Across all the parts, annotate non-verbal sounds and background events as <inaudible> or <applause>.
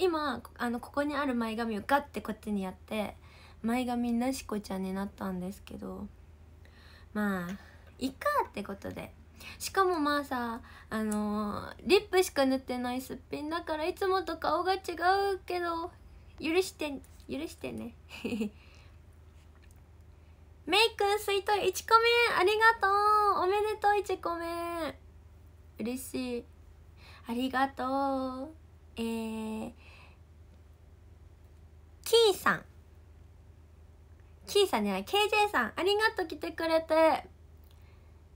今あのここにある前髪をガッてこっちにやって前髪なしこちゃんになったんですけどまあいっかってことでしかもまあさあのー、リップしか塗ってないすっぴんだからいつもと顔が違うけど許して許してね <laughs> メイク取り1個目ありがとうおめでとう1個目嬉しいありがとうえーキーさんキーさんじゃない KJ さんありがとう来てくれて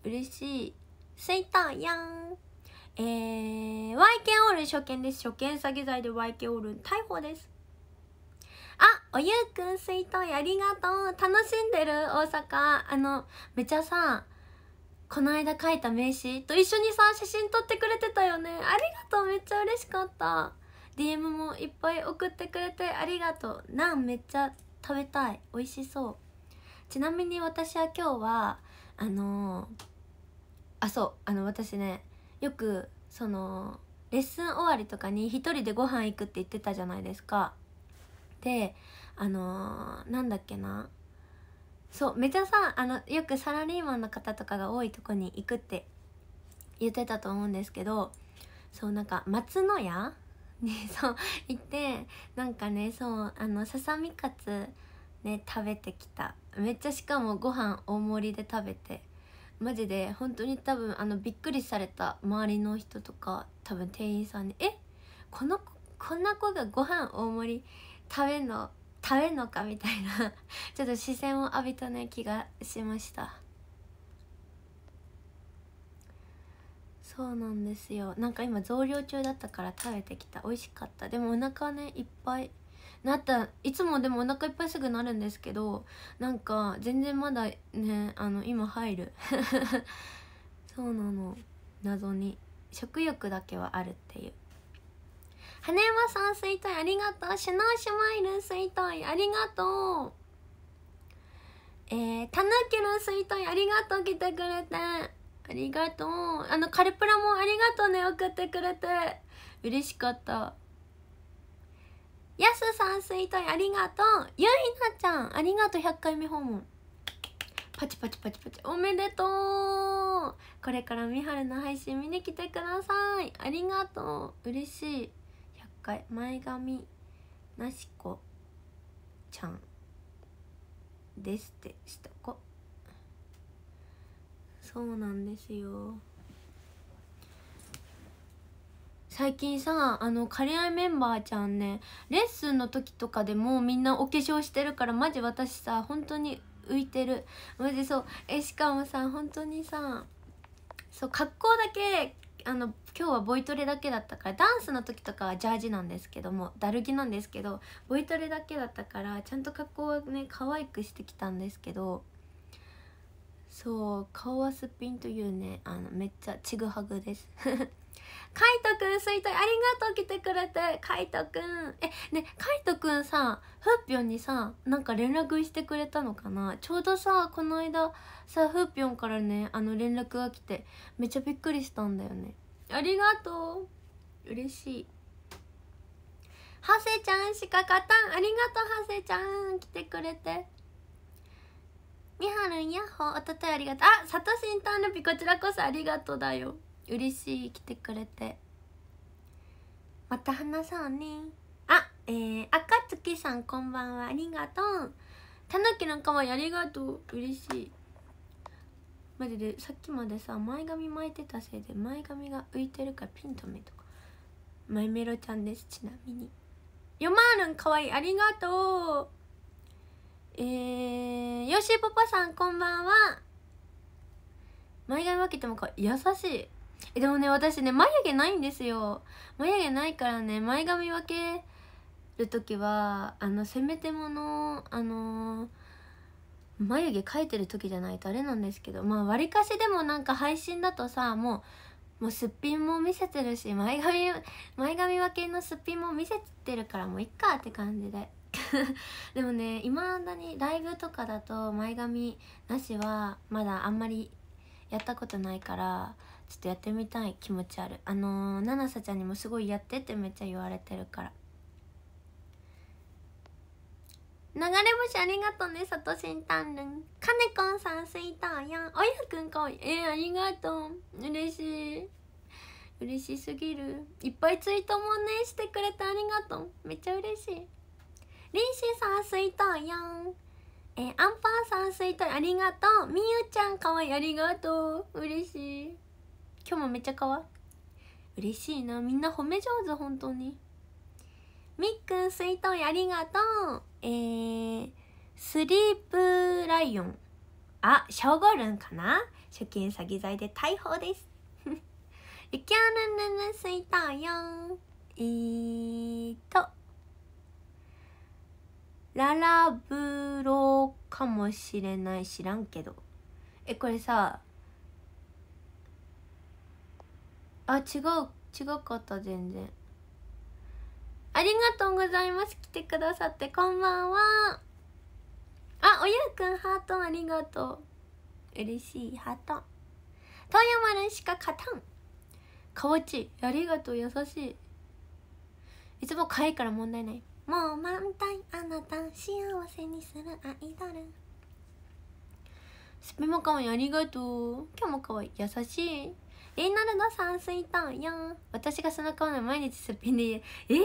嬉しいすいたやんえー、YK オール初見です初見詐欺罪で YK オール逮捕ですあおゆうくん水筒ありがとう楽しんでる大阪あのめちゃさこの間書いた名刺と一緒にさ写真撮ってくれてたよねありがとうめっちゃ嬉しかった DM もいっぱい送ってくれてありがとうナンめっちゃ食べたい美味しそうちなみに私は今日はあのー、あそうあの私ねよくそのレッスン終わりとかに一人でご飯行くって言ってたじゃないですかであのー、なんだっけなそうめちゃさあのよくサラリーマンの方とかが多いとこに行くって言ってたと思うんですけどそうなんか松の家ね <laughs> そう行ってなんかねそうあのささみかつね食べてきためっちゃしかもご飯大盛りで食べてマジで本当に多分あのびっくりされた周りの人とか多分店員さんに「えこの子こんな子がご飯大盛り食べんの食べんのか?」みたいな <laughs> ちょっと視線を浴びたね気がしました。そうなんですよなんか今増量中だったから食べてきた美味しかったでもお腹ねいっぱいなったいつもでもお腹いっぱいすぐなるんですけどなんか全然まだねあの今入る <laughs> そうなの謎に食欲だけはあるっていう羽山さん水筒ありがとうシュノーシュマイル水筒ありがとうえー、たぬきの水筒ありがとう来てくれてありがとうあのカルプラもありがとうね送ってくれて嬉しかったやすさん水い、ありがとうゆいなちゃんありがとう100回目訪問パチパチパチパチおめでとうこれからみはるの配信見に来てくださいありがとう嬉しい100回前髪なしこちゃんですってしたこそうなんですよ最近さあのカ合いメンバーちゃんねレッスンの時とかでもみんなお化粧してるからマジ私さ本当に浮いてるマジそうえしかもさ本当にさそう格好だけあの今日はボイトレだけだったからダンスの時とかはジャージなんですけどもだるぎなんですけどボイトレだけだったからちゃんと格好はね可愛くしてきたんですけどそう顔はすっぴんというねあのめっちゃちぐはぐです <laughs> カイトくん水筒ありがとう来てくれてカイトくんえねカイトくんさフーピョンにさなんか連絡してくれたのかなちょうどさこの間さフーピョンからねあの連絡が来てめっちゃびっくりしたんだよねありがとう嬉しいハセちゃんしか勝たんありがとうハセちゃん来てくれてみはるんやっほおとといありがとうあさとしんたんるぴこちらこそありがとうだよ嬉しい来てくれてまた話そうねあえー、あかつきさんこんばんはありがとうたぬきのかわいありがとう嬉しいマジでさっきまでさ前髪巻いてたせいで前髪が浮いてるからピンと目とかマイメロちゃんですちなみによまーるんかわいいありがとうえー、よしパパさんこんばんは前髪分けてもか優しいえでもね私ね眉毛ないんですよ眉毛ないからね前髪分ける時はあのせめてものあのー、眉毛描いてる時じゃないとあれなんですけどまあわりかしでもなんか配信だとさもうもうすっぴんも見せてるし前髪前髪分けのすっぴんも見せてるからもういっかって感じで <laughs> でもねいまだにライブとかだと前髪なしはまだあんまりやったことないからちょっとやってみたい気持ちあるあのー、なさちゃんにもすごいやってってめっちゃ言われてるから流れ星ありがとうねさとしんたんるんかねこんさんすいたんやんおやくんかわいいえー、ありがとう嬉しい嬉しすぎるいっぱいツイートもねしてくれてありがとうめっちゃ嬉しいリンシーさんスイートやんえー、アンパンさんスイートありがとうみゆちゃんかわいいありがとう嬉しい今日もめっちゃかわ嬉しいなみんな褒め上手本当にみっくんスイートありがとうえー、スリープライオンあショーゴルンかな初見詐欺罪で逮捕ですゆきゃるぬるスイートよんえーとララブロかもしれない知らんけどえこれさあ違う違かった全然ありがとうございます来てくださってこんばんはあおゆうくんハートありがとう嬉しいハート東山るしか勝たんかわちありがとう優しいいつも可愛いから問題ないもう満タ体あなた幸せにするアイドルすぺもかわいいありがとう今日もかわいい優しいレイナルドさんすいたやん私がその顔の毎日すっぴんで言ええー、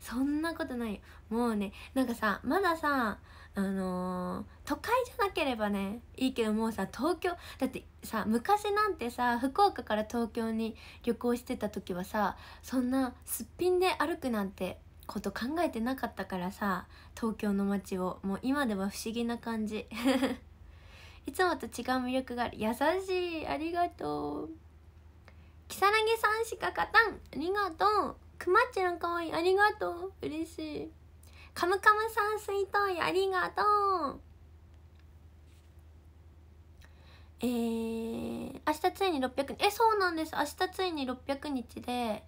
そんなことないもうねなんかさまださあのー、都会じゃなければねいいけどもうさ東京だってさ昔なんてさ福岡から東京に旅行してた時はさそんなすっぴんで歩くなんてこと考えてなかったからさ東京の街をもう今では不思議な感じ <laughs> いつもと違う魅力がある優しいありがとう如月さんしか勝たんありがとうくまっちのかわいいありがとう嬉しいカムカムさん水筒湯ありがとうえー、明日ついに600えそうなんです明日ついに600日で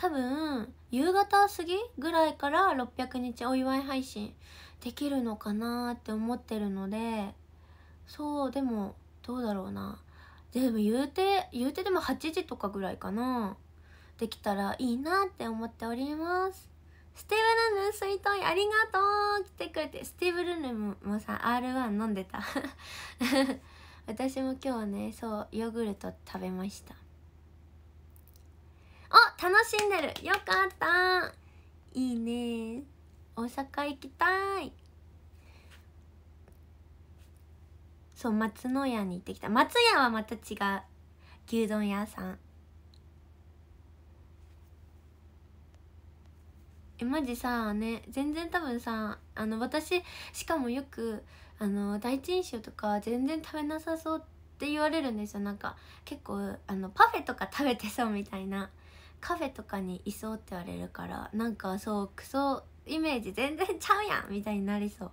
多分夕方過ぎぐらいから600日お祝い配信できるのかなって思ってるのでそうでもどうだろうなでも言うて言うてでも8時とかぐらいかなできたらいいなって思っておりますスティーブルムスイートイありがとう来てくれてスティーブルームもさ R1 飲んでた <laughs> 私も今日ねそうヨーグルト食べましたお楽しんでるよかったいいね大阪行きたいそう松の屋に行ってきた松屋はまた違う牛丼屋さんえマジさね全然多分さあの私しかもよくあの第一印象とか全然食べなさそうって言われるんですよなんか結構あのパフェとか食べてそうみたいなカフェとかにいそうって言われるからなんかそうクソイメージ全然ちゃうやんみたいになりそう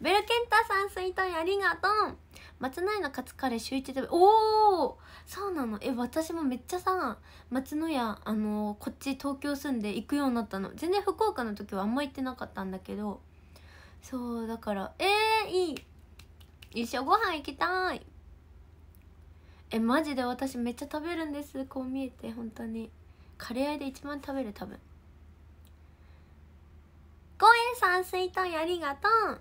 ベルケンタさん水筒ありがとう松内のカツカレー週1でおおそうなのえ私もめっちゃさ松の家あのー、こっち東京住んで行くようになったの全然福岡の時はあんま行ってなかったんだけどそうだからえー、いい一緒ご飯行きたいえマジで私めっちゃ食べるんですこう見えて本当にカレー屋で一番食べる多分ごえさんと筒ありがとう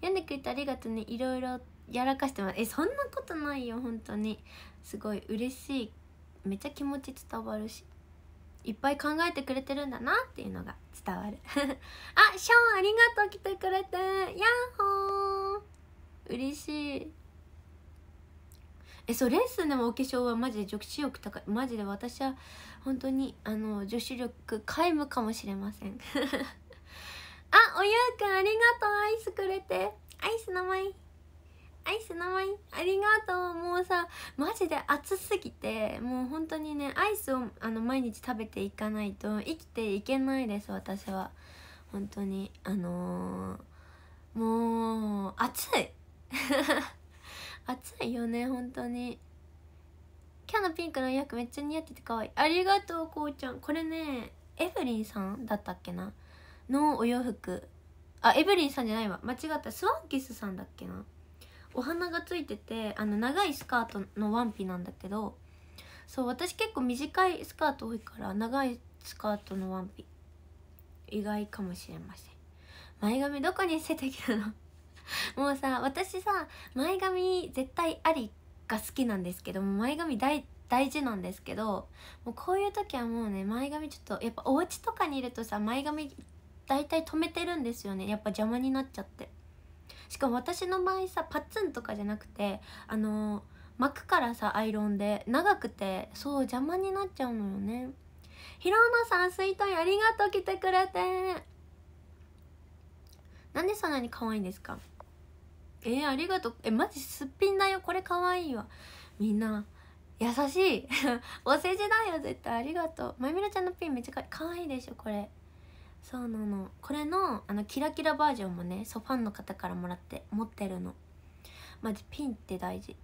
読んでくれてありがとうねいろいろやらかしてますえそんなことないよ本当にすごい嬉しいめっちゃ気持ち伝わるしいっぱい考えてくれてるんだなっていうのが伝わる <laughs> あショーンありがとう来てくれてヤッホー嬉しいえそうレッスンでもお化粧はマジで女子力高いマジで私は本当にあの女子力皆無かもしれません <laughs> あおゆうくんありがとうアイスくれてアイス名前アイス名前ありがとうもうさマジで暑すぎてもう本当にねアイスをあの毎日食べていかないと生きていけないです私は本当にあのー、もう暑い <laughs> 暑いよね本当に今日のピンクのお洋服めっちゃ似合ってて可愛いありがとうこうちゃんこれねエブリンさんだったっけなのお洋服あエブリンさんじゃないわ間違ったスワンキスさんだっけなお花がついててあの長いスカートのワンピなんだけどそう私結構短いスカート多いから長いスカートのワンピ意外かもしれません前髪どこに捨ててきたの <laughs> もうさ私さ前髪絶対ありが好きなんですけども前髪大大事なんですけどもうこういう時はもうね前髪ちょっとやっぱお家とかにいるとさ前髪大体止めてるんですよねやっぱ邪魔になっちゃってしかも私の場合さパッツンとかじゃなくてあの巻くからさアイロンで長くてそう邪魔になっちゃうのよねひろのさん水筒ありがとう来てくれてなんでそんなに可愛いんですかえー、ありがとうえマジすっぴんだよこれかわいいわみんな優しい <laughs> お世辞だよ絶対ありがとうまゆみろちゃんのピンめっちゃかわいいでしょこれそうなのこれのあのキラキラバージョンもねソファンの方からもらって持ってるのマジピンって大事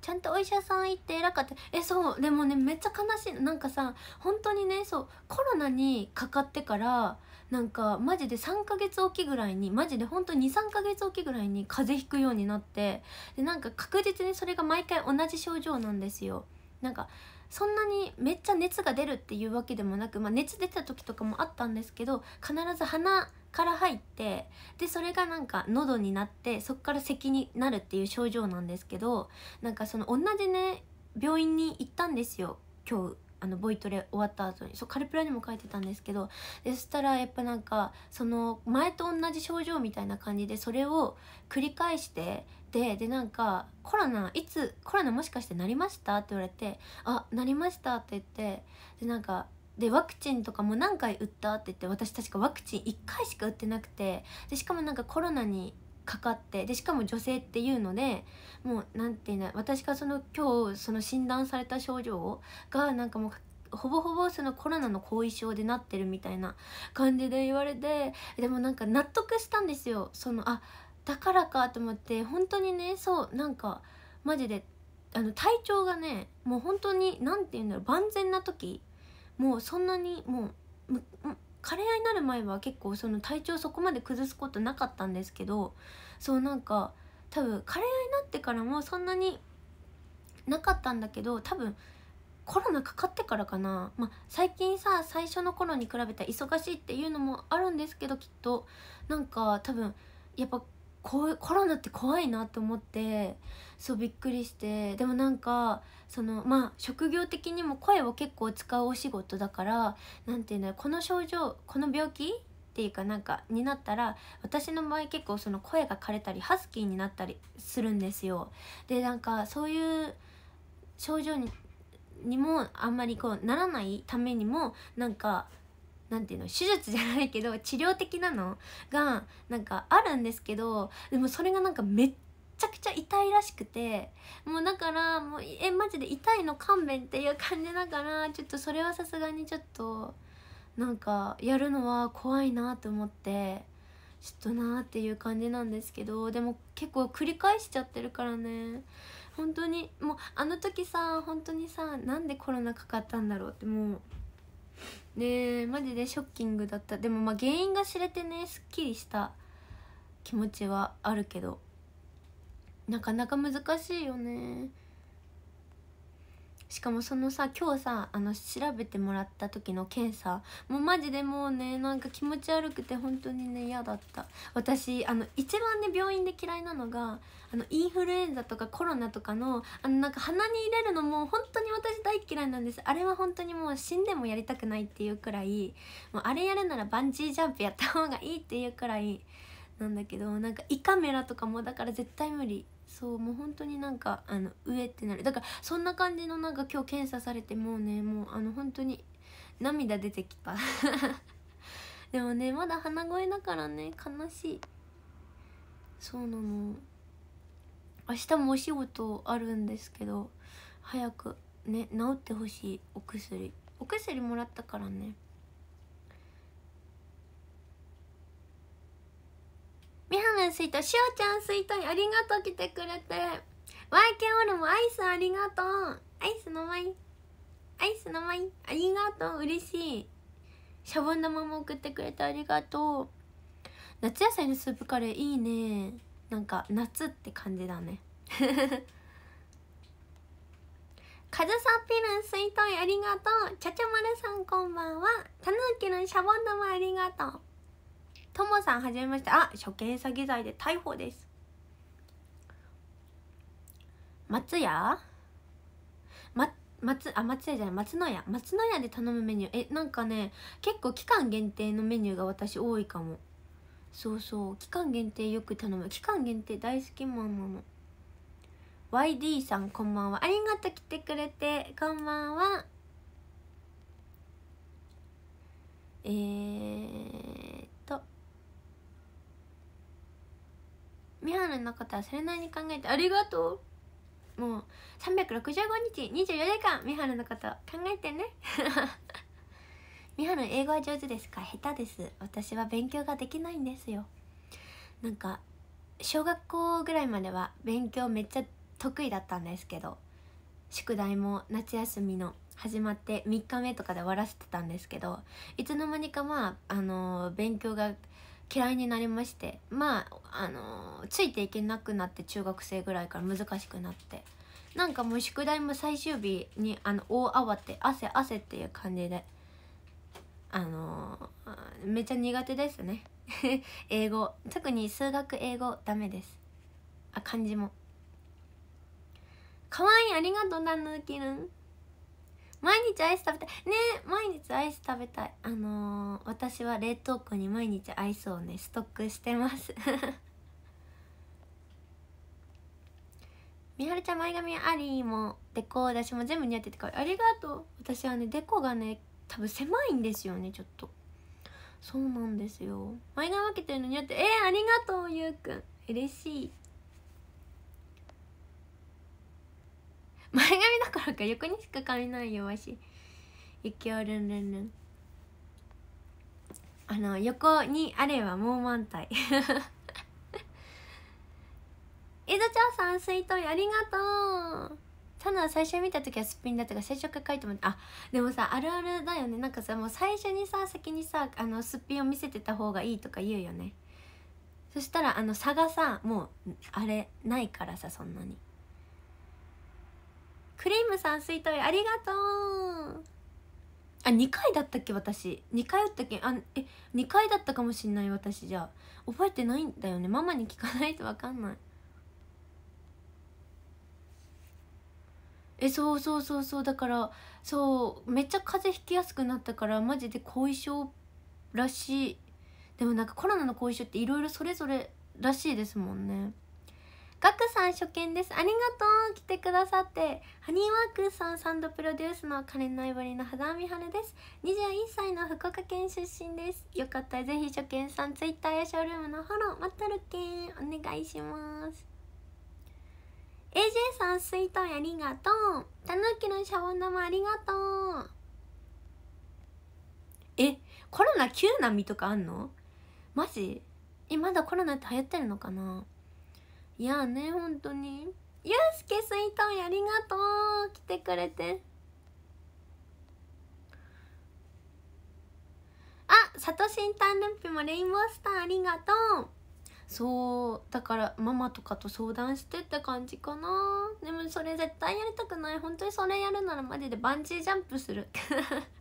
ちゃんとお医者さん行って偉かったえそうでもねめっちゃ悲しいなんかさ本当にねそうコロナにかかってからなんかマジで3ヶ月おきぐらいにマジでほんと23ヶ月おきぐらいに風邪ひくようになってでなんか確実にそれが毎回同じ症状なんですよなんかそんなにめっちゃ熱が出るっていうわけでもなく、まあ、熱出た時とかもあったんですけど必ず鼻から入ってでそれがなんか喉になってそっから咳になるっていう症状なんですけどなんかその同じね病院に行ったんですよ今日あのボイトレ終わった後にそうカルプラにも書いてたんですけどでそしたらやっぱなんかその前と同じ症状みたいな感じでそれを繰り返してででなんか「コロナいつコロナもしかしてなりました?」って言われて「あなりました」って言ってでなんかでワクチンとかも何回打ったって言って私確かワクチン1回しか打ってなくてでしかもなんかコロナにかかってでしかも女性っていうのでもう何て言うんだ私がその今日その診断された症状がなんかもうほぼほぼそのコロナの後遺症でなってるみたいな感じで言われてでもなんか納得したんですよそのあだからかと思って本当にねそうなんかマジであの体調がねもう本当に何て言うんだろう万全な時もうそんなにもうカレーになる前は結構その体調そこまで崩すことなかったんですけどそうなんか多分カレーになってからもそんなになかったんだけど多分コロナかかってからかな、まあ、最近さ最初の頃に比べたら忙しいっていうのもあるんですけどきっとなんか多分やっぱこうコロナって怖いなと思ってそうびっくりしてでもなんかそのまあ職業的にも声を結構使うお仕事だから何て言うんだろうこの症状この病気っていうかなんかになったら私の場合結構その声が枯れたりハスキーになったりするんですよ。でなんかそういう症状にもあんまりこうならないためにもなんかなんていうの手術じゃないけど治療的なのがなんかあるんですけどでもそれがなんかめっちゃくちゃ痛いらしくてもうだからもうえマジで痛いの勘弁っていう感じだからちょっとそれはさすがにちょっとなんかやるのは怖いなと思ってちょっとなーっていう感じなんですけどでも結構繰り返しちゃってるからね本当にもうあの時さ本当にさなんでコロナかかったんだろうってもうねえマジでショッキングだったでもまあ原因が知れてねすっきりした気持ちはあるけどなかなか難しいよねしかもそのさ今日さあの調べてもらった時の検査もうマジでもうねなんか気持ち悪くて本当にね嫌だった私あの一番ね病院で嫌いなのがあのインフルエンザとかコロナとかのあのなんか鼻に入れるのも本当に私大嫌いなんですあれは本当にもう死んでもやりたくないっていうくらいもうあれやるならバンジージャンプやった方がいいっていうくらいなんだけどなんか胃カメラとかもだから絶対無理そうもう本当になんかあの上ってなるだからそんな感じのなんか今日検査されてもうねもうあの本当に涙出てきた <laughs> でもねまだ鼻声だからね悲しいそうなの明日もお仕事あるんですけど早くね治ってほしいお薬お薬もらったからねみはるんスイートしおちゃんスイートありがとう来てくれてワイケオルもアイスありがとうアイスのまいアイスのまいありがとう嬉しいシャボン玉も送ってくれてありがとう夏野菜のスープカレーいいねなんか夏って感じだねカズサピルン水筒ありがとうちゃちゃまるさんこんばんはたぬきのシャボン玉ありがとうともさんはじめましてあ初見詐欺罪で逮捕です松屋ま松あ松屋じゃない松の屋松の屋で頼むメニューえなんかね結構期間限定のメニューが私多いかもそうそう期間限定よく頼む期間限定大好きマンなの YD さんこんばんはありがとう来てくれてこんばんはえー、みはるのことはそれなりに考えてありがとうもう365日24時間みはるのこと考えてねみはる英語は上手ですか下手です私は勉強ができないんですよなんか小学校ぐらいまでは勉強めっちゃ得意だったんですけど宿題も夏休みの始まって3日目とかで終わらせてたんですけどいつの間にかまあ、あのー、勉強が嫌いになりましてまああのついていけなくなって中学生ぐらいから難しくなってなんかもう宿題も最終日にあの大慌て汗汗っていう感じであのめっちゃ苦手ですね <laughs> 英語特に数学英語ダメですあ漢字もかわいいありがとうなぬきるん毎日アイス食べたいね毎日アイス食べたいあのー、私は冷凍庫に毎日アイスをねストックしてます <laughs> みはるちゃん前髪ありもデコ私も全部似合っててかありがとう私はねデコがね多分狭いんですよねちょっとそうなんですよ前髪分けてるの似合ってえー、ありがとうゆうくん嬉しい前髪だからか横にしか髪ないよわし雪きおるんるんるんあの横にあれはもう満体江戸ちゃんさん水筒ありがとうサナ最初見た時はすっぴんだったが最初から書いてもあでもさあるあるだよねなんかさもう最初にさ先にさあのすっぴんを見せてた方がいいとか言うよねそしたらあの差がさもうあれないからさそんなに。クリームさん水筒ありがとうあ2回だったっけ私2回打ったっけあえ2回だったかもしんない私じゃ覚えてないんだよねママに聞かないと分かんないえそうそうそうそうだからそうめっちゃ風邪ひきやすくなったからマジで後遺症らしいでもなんかコロナの後遺症っていろいろそれぞれらしいですもんねガクさん初見ですありがとう来てくださってハニーワークさんサンドプロデュースのカレンナイボリの肌見春です21歳の福岡県出身ですよかったらぜひ初見さんツイッターやショールームのフォロー待ってるけんお願いします AJ さんスイートありがとうたぬきのシャボン玉ありがとうえコロナ急な実とかあんのマジえまだコロナって流行ってるのかないやね本当にゆうすけすいとんありがとう来てくれてあサトシンタンルッピもレインボースターありがとうそうだからママとかと相談してって感じかなでもそれ絶対やりたくない本当にそれやるならマジでバンジージャンプする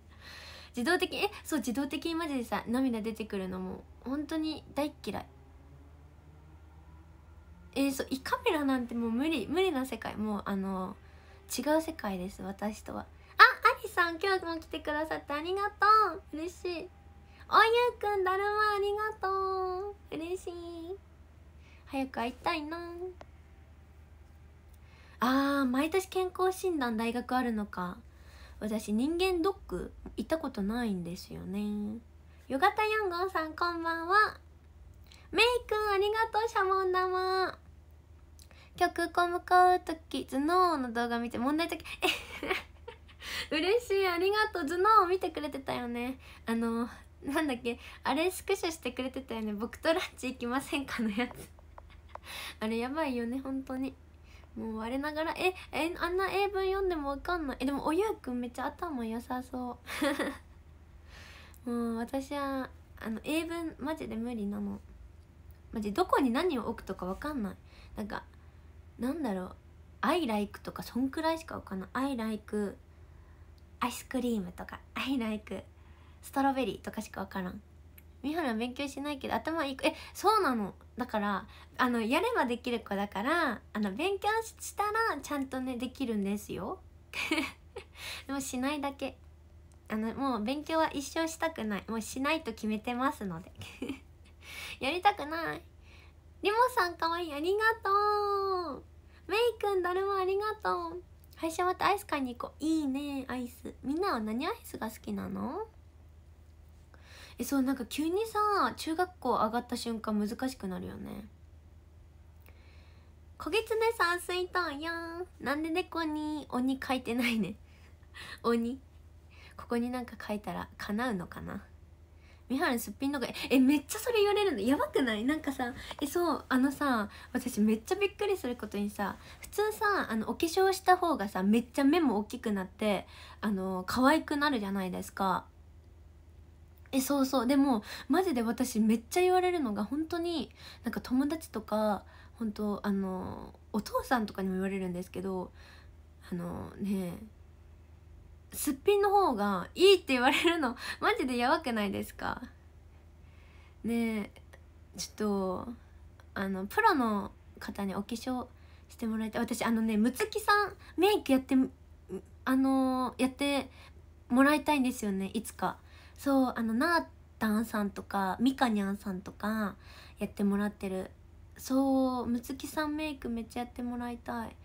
<laughs> 自動的えそう自動的にマジでさ涙出てくるのも本当に大っ嫌いえー、そう胃カメラなんてもう無理無理な世界もうあの違う世界です私とはあアリさん今日も来てくださってありがとう嬉しいおゆうくんだるまありがとう嬉しい早く会いたいなあー毎年健康診断大学あるのか私人間ドック行ったことないんですよねよがた4号さんこんばんはメイくんありがとうシャモン玉曲日向かう時頭脳の動画見て問題解き嬉しいありがとう頭脳見てくれてたよねあのなんだっけあれスクショしてくれてたよね僕とランチ行きませんかのやつあれやばいよね本当にもう我ながらええあんな英文読んでもわかんないえでもおゆうくんめっちゃ頭良さそうもう私はあの英文マジで無理なのマジどこに何を置くとかわかんないなんかなんだろう「I like」とかそんくらいしか分かんない「I like」アイスクリームとか「I like」ストロベリーとかしかわからん美原は勉強しないけど頭いいえそうなのだからあのやればできる子だからあの勉強したらちゃんとねできるんですよ <laughs> でもしないだけあのもう勉強は一生したくないもうしないと決めてますので <laughs> やりたくないリモさんかわいいありがとうメイくんだるまありがとう配信終わってアイス買いに行こういいねアイスみんなは何アイスが好きなのえそうなんか急にさ中学校上がった瞬間難しくなるよね「こげつねさんすいとんやんなんで猫に鬼書いてないね鬼ここになんか書いたら叶うのかなみはるすっぴんとかえめっちゃそれ言われるのやばくないなんかさえそうあのさ私めっちゃびっくりすることにさ普通さあのお化粧した方がさめっちゃ目も大きくなってあの可愛くなるじゃないですかえそうそうでもマジで私めっちゃ言われるのが本当になんか友達とか本当あのお父さんとかにも言われるんですけどあのねえすっぴんの方がいいって言われるの <laughs> マジでやばくないですかねえちょっとあのプロの方にお化粧してもらいたい私あのねむつきさんメイクやってあのー、やってもらいたいんですよねいつかそうあのなーたんさんとかみかにゃんさんとかやってもらってるそうむつきさんメイクめっちゃやってもらいたい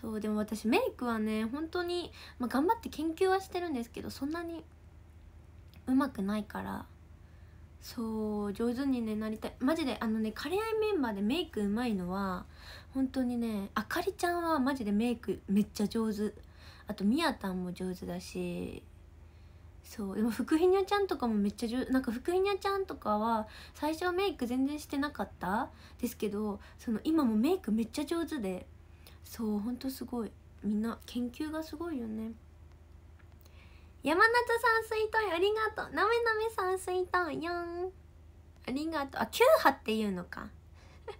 そうでも私メイクはね本当にまあ、頑張って研究はしてるんですけどそんなにうまくないからそう上手にねなりたいマジであのねカレーアイメンバーでメイクうまいのは本当にねあかりちゃんはマジでメイクめっちゃ上手あとみやたんも上手だしそうでも福ひにゃちゃんとかもめっちゃ上なんか福ひにゃちゃんとかは最初はメイク全然してなかったですけどその今もメイクめっちゃ上手でそうほんとすごいみんな研究がすごいよね山里さん水筒ありがとうなめなめさん水筒よんありがとうあキューハっていうのか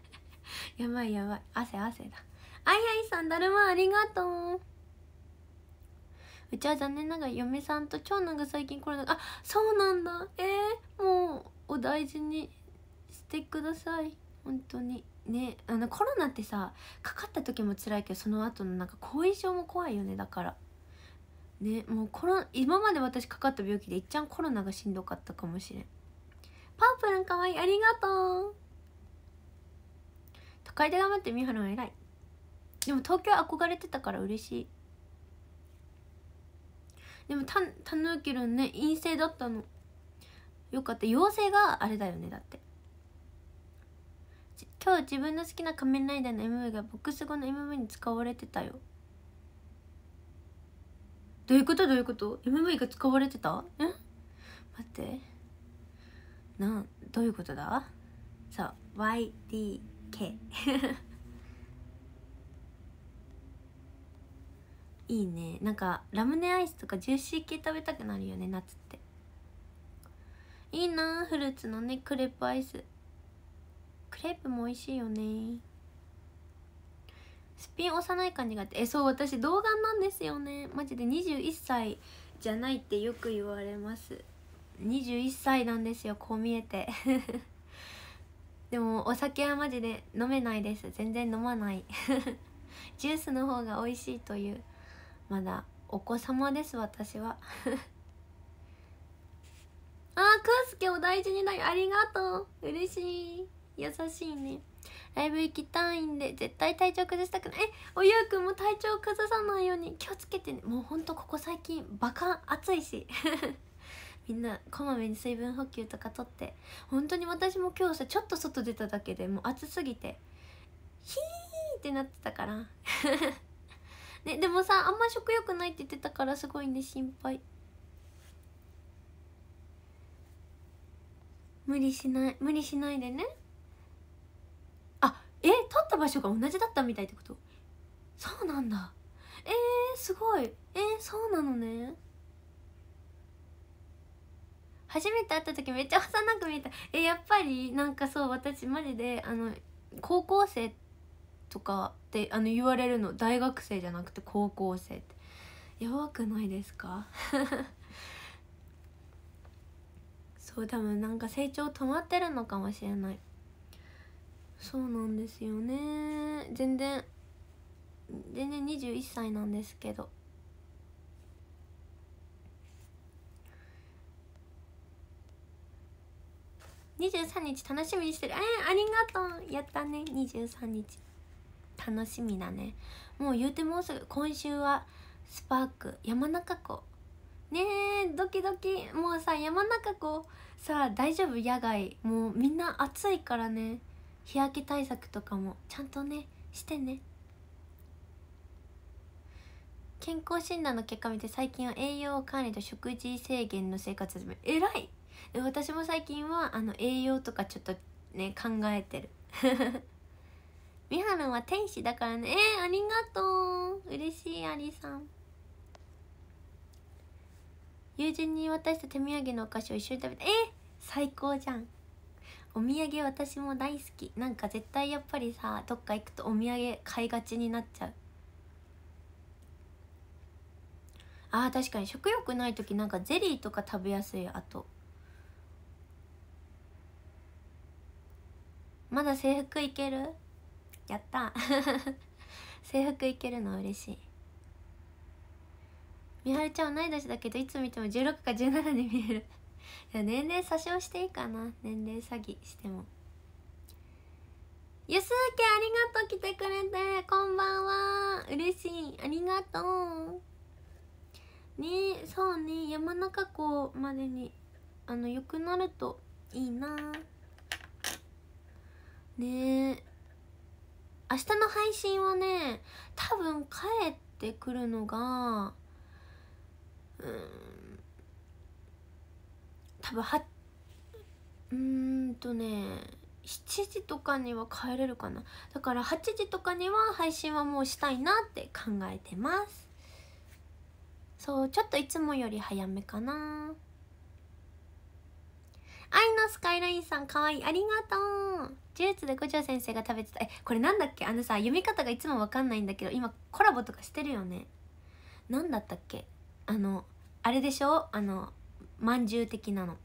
<laughs> やばいやばい汗汗だあいあいさんだるまありがとううちは残念ながら嫁さんと長男が最近コロナあそうなんだえー、もうお大事にしてください本当にねあのコロナってさかかった時も辛いけどその後のなんか後遺症も怖いよねだからねもうコロ今まで私かかった病気でいっちゃんコロナがしんどかったかもしれんパープルンかわいいありがとう都会で頑張ってみはる偉いでも東京憧れてたから嬉しいでもたたぬきるんね陰性だったのよかった陽性があれだよねだって今日自分の好きな仮面ライダーの MV がボックス後の MV に使われてたよどういうことどういうこと ?MV が使われてたん待ってなんどういうことだそう YDK いいねなんかラムネアイスとかジューシー系食べたくなるよね夏っていいなフルーツのねクレープアイスクレープも美味しいよねすっぴん幼い感じがあってえそう私童顔なんですよねマジで21歳じゃないってよく言われます21歳なんですよこう見えて <laughs> でもお酒はマジで飲めないです全然飲まない <laughs> ジュースの方が美味しいというまだお子様です私は <laughs> あーくすけお大事になりありがとう嬉しい優しいねライブ行きたいんで絶対体調崩したくないえおゆうくんも体調崩さないように気をつけてねもうほんとここ最近バカ暑いし <laughs> みんなこまめに水分補給とかとって本当に私も今日さちょっと外出ただけでもう暑すぎてヒーってなってたから <laughs> ねでもさあんま食欲ないって言ってたからすごいね心配無理しない無理しないでね場所が同じだったみたいってことそうなんだえー、すごいえー、そうなのね初めて会った時めっちゃ幼く見えたえやっぱりなんかそう私マジであの高校生とかってあの言われるの大学生じゃなくて高校生ってばくないですか <laughs> そう多分なんか成長止まってるのかもしれないそうなんですよね全然全然21歳なんですけど23日楽しみにしてるえありがとうやったね23日楽しみだねもう言うてもうすぐ今週はスパーク山中湖ねえドキドキもうさ山中湖さ大丈夫野外もうみんな暑いからね日焼け対策とかもちゃんとねしてね健康診断の結果見て最近は栄養管理と食事制限の生活でえらい私も最近はあの栄養とかちょっとね考えてる美原 <laughs> は天使だからねえー、ありがとう嬉しいありさん友人に渡した手土産のお菓子を一緒に食べてえー、最高じゃんお土産私も大好きなんか絶対やっぱりさどっか行くとお土産買いがちになっちゃうあー確かに食欲ない時なんかゼリーとか食べやすいあとまだ制服いけるやった <laughs> 制服いけるの嬉しいみはるちゃん同い年だけどいつ見ても16か17に見える年齢詐称していいかな年齢詐欺してもゆすうけありがとう来てくれてこんばんは嬉しいありがとうねそうね山中湖までにあの良くなるといいなねえ明日の配信はね多分帰ってくるのがうん多分はうんとね7時とかには帰れるかなだから8時とかには配信はもうしたいなって考えてますそうちょっといつもより早めかな愛のスカイラインさんかわいいありがとうジュースで五条先生が食べてたえこれなんだっけあのさ読み方がいつもわかんないんだけど今コラボとかしてるよね何だったっけあのあれでしょあのまんじゅう的なの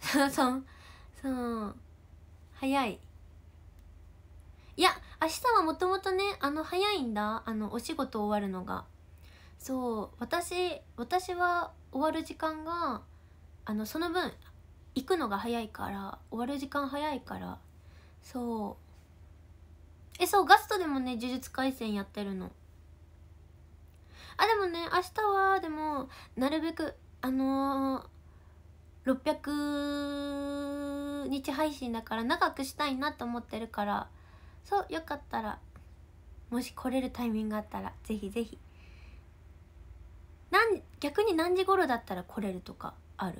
<laughs> そうそうそう早いいや明日はもともとねあの早いんだあのお仕事終わるのがそう私私は終わる時間があのその分行くのが早いから終わる時間早いからそうえそうガストでもね呪術廻戦やってるのあでもね明日はでもなるべくあのー、600日配信だから長くしたいなと思ってるからそうよかったらもし来れるタイミングがあったらぜひぜひ逆に何時頃だったら来れるとかある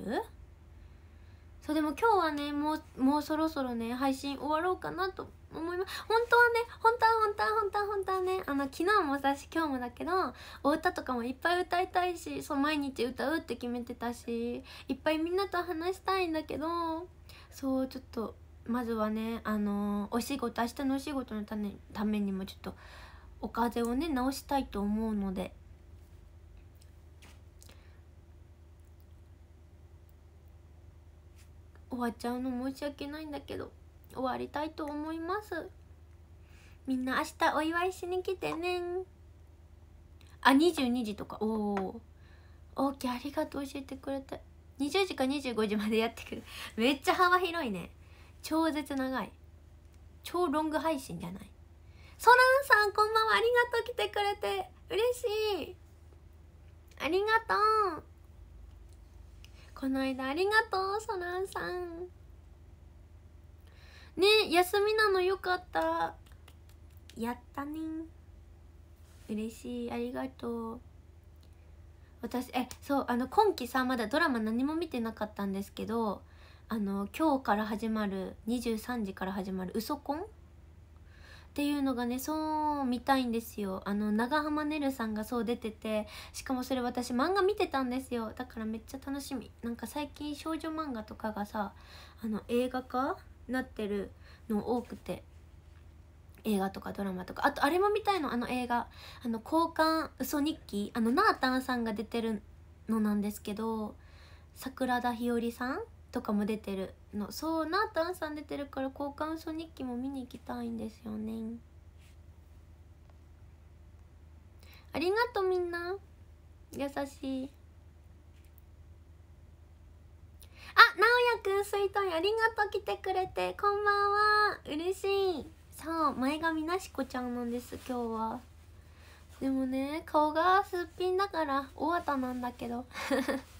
そうでも今日はねもうもうそろそろね配信終わろうかなと思います本当はね本当は本当は本当は本当はねあの昨日もさし今日もだけどお歌とかもいっぱい歌いたいしそう毎日歌うって決めてたしいっぱいみんなと話したいんだけどそうちょっとまずはねあのお仕事明日のお仕事のためためにもちょっとお風邪をね治したいと思うので終わっちゃうの申し訳ないんだけど。終わりたいと思いますみんな明日お祝いしに来てねあ22時とかおおオーケーありがとう教えてくれて20時か25時までやってくるめっちゃ幅広いね超絶長い超ロング配信じゃないソランさんこんばんはありがとう来てくれて嬉しいありがとうこの間ありがとうソランさんね休みなのよかったやったね嬉しいありがとう私えそうあの今期さまだドラマ何も見てなかったんですけどあの今日から始まる23時から始まる「ウソコン」っていうのがねそう見たいんですよあの長濱ねるさんがそう出ててしかもそれ私漫画見てたんですよだからめっちゃ楽しみなんか最近少女漫画とかがさあの映画化なってるの多くて映画とかドラマとかあとあれも見たいのあの映画「あの交換嘘日記」あのなあたんさんが出てるのなんですけど桜田ひよりさんとかも出てるのそうなあたんさん出てるから交換嘘日記も見に行きたいんですよねありがとうみんな優しい。あ、なおやくん、水筒ありがとう来てくれて、こんばんは。嬉しい。そう、前髪なしこちゃんなんです、今日は。でもね、顔がすっぴんだから、おわたなんだけど。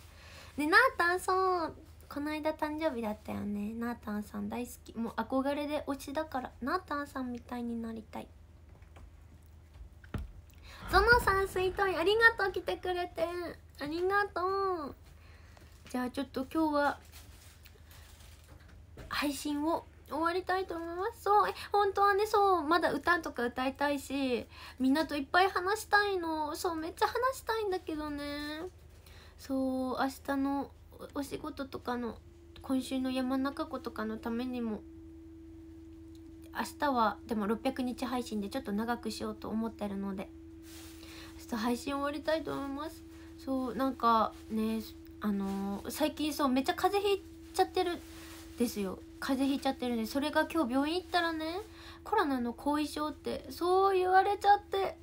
<laughs> で、なーたん、そう、この間誕生日だったよね。なーたんさん大好き。もう憧れで推しだから、なーたんさんみたいになりたい。ゾノさん、水筒ありがとう来てくれて。ありがとう。じゃあちょっと今日は配信を終わりたいと思いますそうえ本当はねそうまだ歌とか歌いたいしみんなといっぱい話したいのそうめっちゃ話したいんだけどねそう明日のお仕事とかの今週の山中湖とかのためにも明日はでも600日配信でちょっと長くしようと思ってるのでちょっと配信終わりたいと思いますそうなんかねあのー、最近そうめっちゃ風邪ひいちゃってるですよ風邪ひいちゃってるんでそれが今日病院行ったらねコロナの後遺症ってそう言われちゃって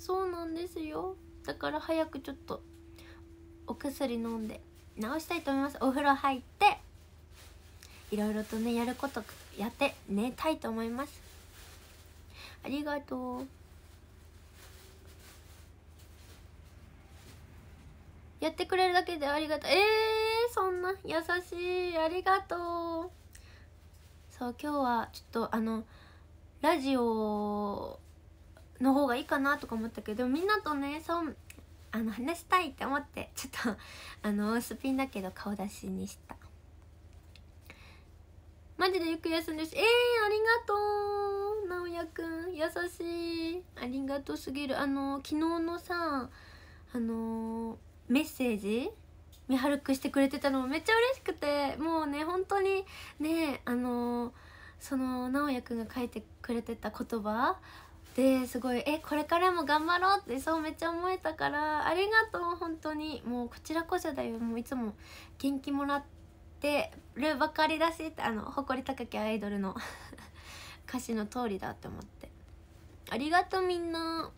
そうなんですよだから早くちょっとお薬飲んで治したいと思いますお風呂入っていろいろとねやることやって寝たいと思いますありがとうやってくれるだけでありがとうえー、そんな優しいありがとうそう今日はちょっとあのラジオの方がいいかなとか思ったけどみんなとねそうあの話したいって思ってちょっとあのすっぴんだけど顔出しにしたマジでゆっくり休んでるしえー、ありがとう直哉くん優しいありがとうすぎるあの昨日のさあのーメッセージ見はるくしてくれてたのもめっちゃ嬉しくてもうね本当にねあのその直哉くんが書いてくれてた言葉ですごいえこれからも頑張ろうってそうめっちゃ思えたからありがとう本当にもうこちらこそだよもういつも元気もらってるばかりだしあの誇り高きアイドルの <laughs> 歌詞の通りだって思ってありがとうみんな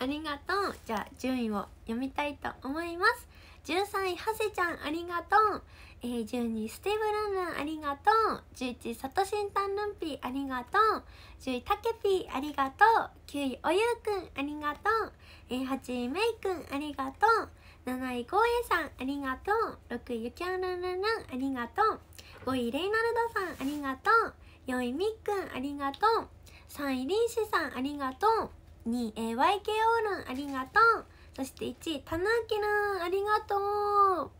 ありがとうじゃあ順位を読みたいと思います13位ハセちゃんありがとう、えー、12位スティーブラムンありがとう11位サトシンタンルンピーありがとう10位タケピーありがとう9位おゆうくんありがとう、えー、8位メイくんありがとう7位ゴーエさんありがとう6位ゆきゃんるんるんるんありがとう5位レイナルドさんありがとう4位みっくんありがとう3位りんしさんありがとう2位、えー、YKO ルンありがとうそして1位たぬきルンありがとう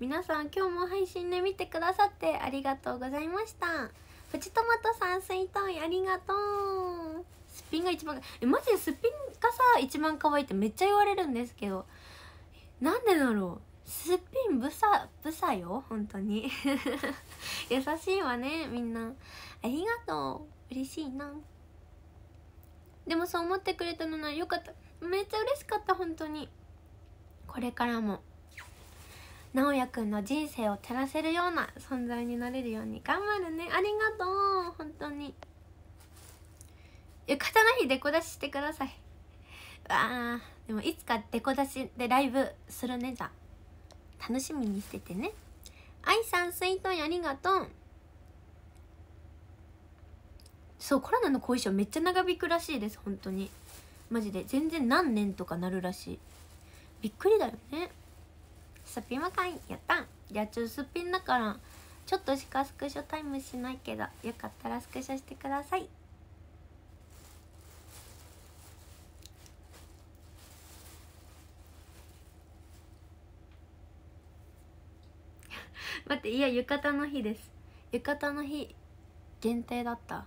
皆さん今日も配信で見てくださってありがとうございましたプチトマトさん水い、ありがとうすっぴんが一番えマジですっぴんがさ一番可愛いってめっちゃ言われるんですけどなんでだろうすっぴんぶさぶさよ本当に <laughs> 優しいわねみんなありがとう嬉しいなでもそう思ってくれたのならよかっためっちゃ嬉しかった本当にこれからも直哉くんの人生を照らせるような存在になれるように頑張るねありがとう本当に浴衣の日デコ出ししてくださいわあでもいつかデコ出しでライブするねじゃ楽しみにしててね愛さんスイートありがとうそうコロナの後遺症めっちゃ長引くらしいです本当にマジで全然何年とかなるらしいびっくりだよねすっぴんはかいやったんいやちょっとすっぴんだからちょっとしかスクショタイムしないけどよかったらスクショしてください <laughs> 待っていや浴衣の日です浴衣の日限定だった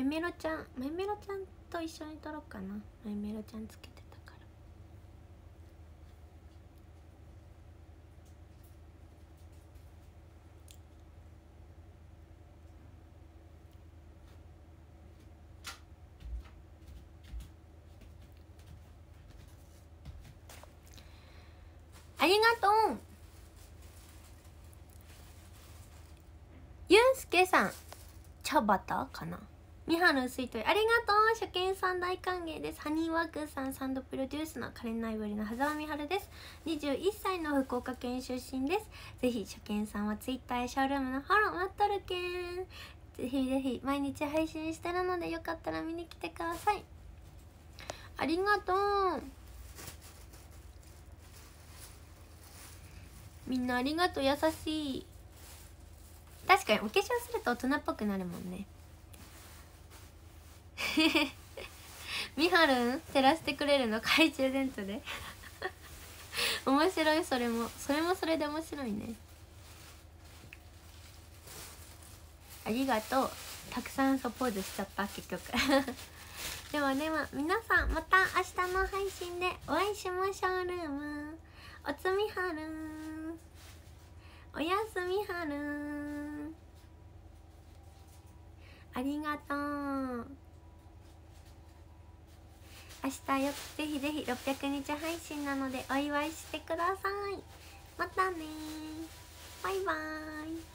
イメロちゃんマイメロちゃんと一緒に撮ろうかなマイメロちゃんつけてたからありがとうユンスケさん茶ーかなミハルスイートありがとう初見さん大歓迎ですハニーワークさんサンドプロデュースのカレンナイブリの羽沢美春です21歳の福岡県出身ですぜひ初見さんはツイッターやショールームのフォロー待っとるけんぜひぜひ毎日配信してるのでよかったら見に来てくださいありがとうみんなありがとう優しい確かにお化粧すると大人っぽくなるもんねみはるん照らしてくれるの懐中電灯で <laughs> 面白いそれもそれもそれで面白いねありがとうたくさんサポートしちゃった結局 <laughs> ではでは皆さんまた明日の配信でお会いしましょうルームおつみはるんおやすみはるんありがとう明日よぜひぜひ600日配信なのでお祝いしてくださいまたねバイバーイ